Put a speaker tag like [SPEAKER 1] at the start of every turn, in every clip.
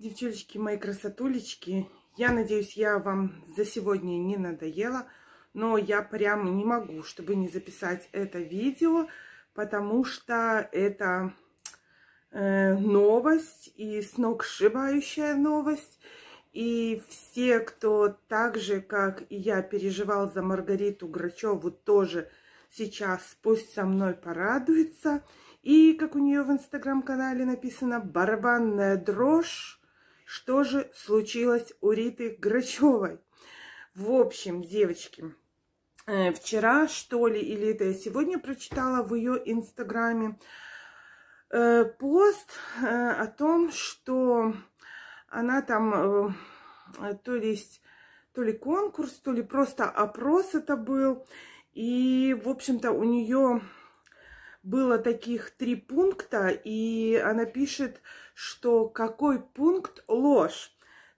[SPEAKER 1] Девчонки мои красотулечки, я надеюсь, я вам за сегодня не надоела, но я прям не могу, чтобы не записать это видео, потому что это э, новость и сногсшибающая новость. И все, кто так же, как и я, переживал за Маргариту Грачеву, тоже сейчас пусть со мной порадуется. И, как у нее в инстаграм-канале написано, барабанная дрожь что же случилось у Риты Грачевой. В общем, девочки, э, вчера, что ли, или это я сегодня прочитала в ее инстаграме э, пост э, о том, что она там, то есть, то ли конкурс, то ли просто опрос это был. И, в общем-то, у нее было таких три пункта, и она пишет, что какой пункт ложь.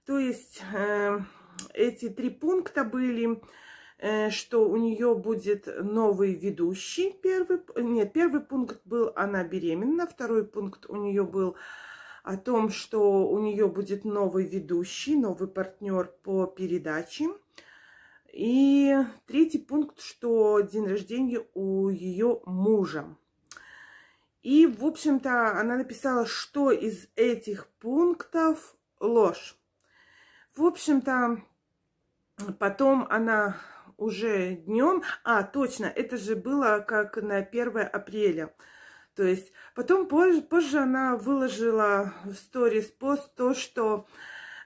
[SPEAKER 1] То есть э, эти три пункта были, э, что у нее будет новый ведущий. Первый, нет, первый пункт был она беременна, второй пункт у нее был о том, что у нее будет новый ведущий, новый партнер по передаче. И третий пункт, что день рождения у ее мужа. И, в общем-то, она написала, что из этих пунктов ложь. В общем-то, потом она уже днем... А, точно, это же было как на 1 апреля. То есть потом позже, позже она выложила в сторис пост то, что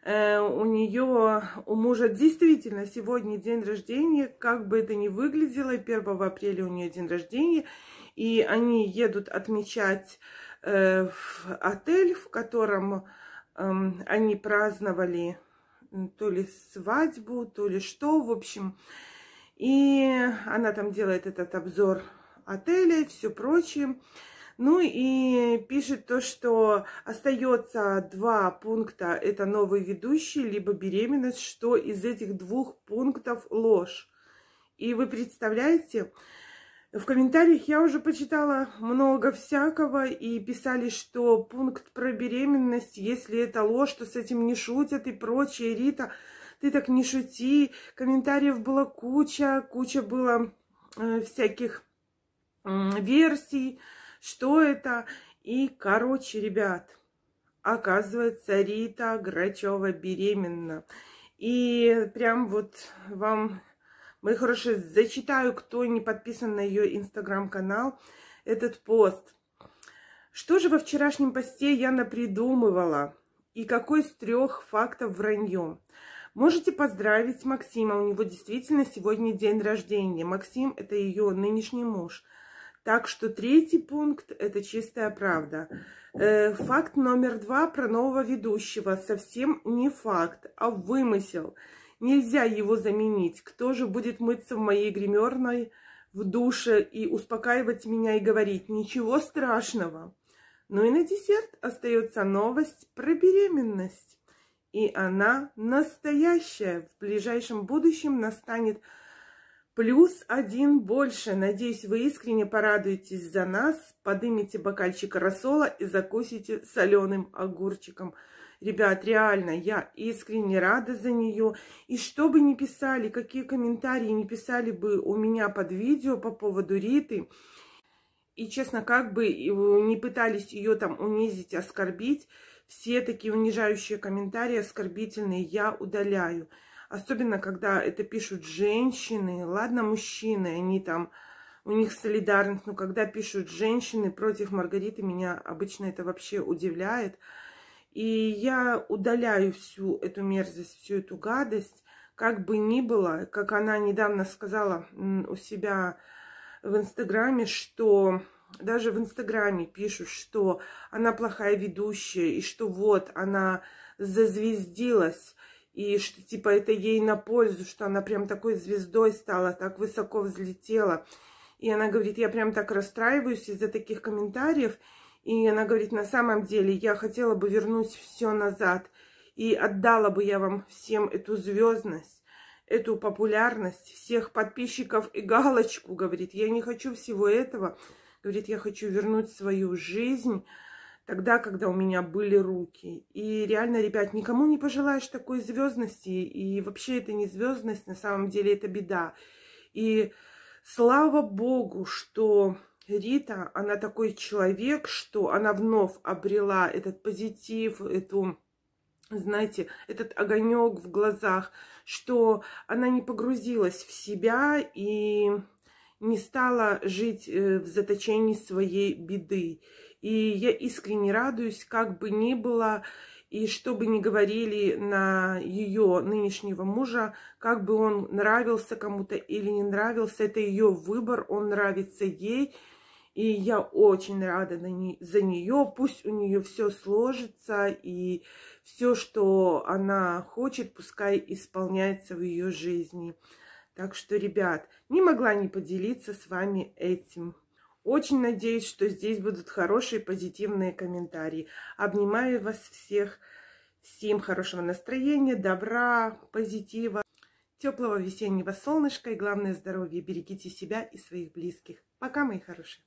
[SPEAKER 1] э, у нее, у мужа действительно сегодня день рождения, как бы это ни выглядело, 1 апреля у нее день рождения, и они едут отмечать э, в отель, в котором э, они праздновали то ли свадьбу, то ли что, в общем. И она там делает этот обзор отеля и все прочее. Ну и пишет то, что остается два пункта, это новый ведущий, либо беременность, что из этих двух пунктов ложь. И вы представляете, в комментариях я уже почитала много всякого и писали, что пункт про беременность, если это ложь, то с этим не шутят и прочее. Рита, ты так не шути. Комментариев было куча, куча было э, всяких э, версий, что это. И, короче, ребят, оказывается, Рита Грачева беременна. И прям вот вам Мои хорошие, зачитаю, кто не подписан на ее инстаграм-канал, этот пост. Что же во вчерашнем посте я напридумывала? И какой из трех фактов вранье? Можете поздравить Максима, у него действительно сегодня день рождения. Максим – это ее нынешний муж. Так что третий пункт – это чистая правда. Э, факт номер два про нового ведущего. Совсем не факт, а вымысел – Нельзя его заменить. Кто же будет мыться в моей гримерной, в душе и успокаивать меня и говорить «ничего страшного». Ну и на десерт остается новость про беременность. И она настоящая. В ближайшем будущем настанет плюс один больше. Надеюсь, вы искренне порадуетесь за нас, подымите бокальчик рассола и закусите соленым огурчиком – Ребят, реально, я искренне рада за нее. И что бы ни писали, какие комментарии не писали бы у меня под видео по поводу Риты, и, честно, как бы не пытались ее там унизить, оскорбить, все такие унижающие комментарии, оскорбительные, я удаляю. Особенно, когда это пишут женщины, ладно, мужчины, они там, у них солидарность, но когда пишут женщины против Маргариты, меня обычно это вообще удивляет. И я удаляю всю эту мерзость, всю эту гадость, как бы ни было, как она недавно сказала у себя в Инстаграме, что даже в Инстаграме пишут, что она плохая ведущая, и что вот она зазвездилась, и что типа это ей на пользу, что она прям такой звездой стала, так высоко взлетела. И она говорит, я прям так расстраиваюсь из-за таких комментариев, и она говорит, на самом деле я хотела бы вернуть все назад. И отдала бы я вам всем эту звездность, эту популярность, всех подписчиков и галочку, говорит. Я не хочу всего этого. Говорит, я хочу вернуть свою жизнь тогда, когда у меня были руки. И реально, ребят, никому не пожелаешь такой звездности. И вообще это не звездность, на самом деле это беда. И слава богу, что Рита, она такой человек, что она вновь обрела этот позитив, эту, знаете, этот огонек в глазах, что она не погрузилась в себя и не стала жить э, в заточении своей беды. И я искренне радуюсь, как бы ни было, и что бы ни говорили на ее нынешнего мужа, как бы он нравился кому-то или не нравился, это ее выбор, он нравится ей – и я очень рада за нее. Пусть у нее все сложится, и все, что она хочет, пускай исполняется в ее жизни. Так что, ребят, не могла не поделиться с вами этим. Очень надеюсь, что здесь будут хорошие позитивные комментарии. Обнимаю вас всех. Всем хорошего настроения, добра, позитива, теплого весеннего солнышка и, главное, здоровья. Берегите себя и своих близких. Пока, мои хорошие.